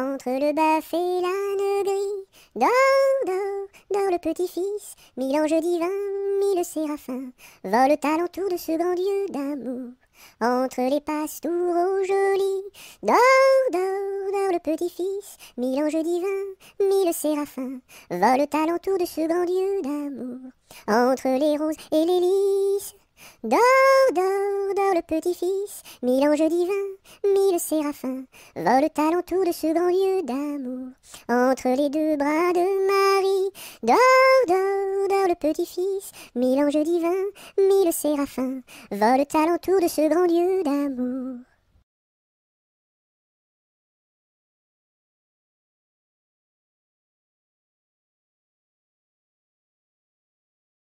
Entre le bœuf et l'âne gris, dans, dans, dans le petit-fils, mille anges divins, mille séraphins, volent à l'entour de ce grand Dieu d'amour. Entre les pastours jolis, dans, dans, dans le petit-fils, mille anges divins, mille séraphins, volent à l'entour de ce grand Dieu d'amour. Entre les roses et les lys, Dors, dors, dors le petit-fils, mille anges divins, mille séraphins, volent à l'entour de ce grand lieu d'amour, entre les deux bras de Marie. Dors, dors, dors le petit-fils, mille anges divins, mille séraphins, volent à l'entour de ce grand lieu d'amour.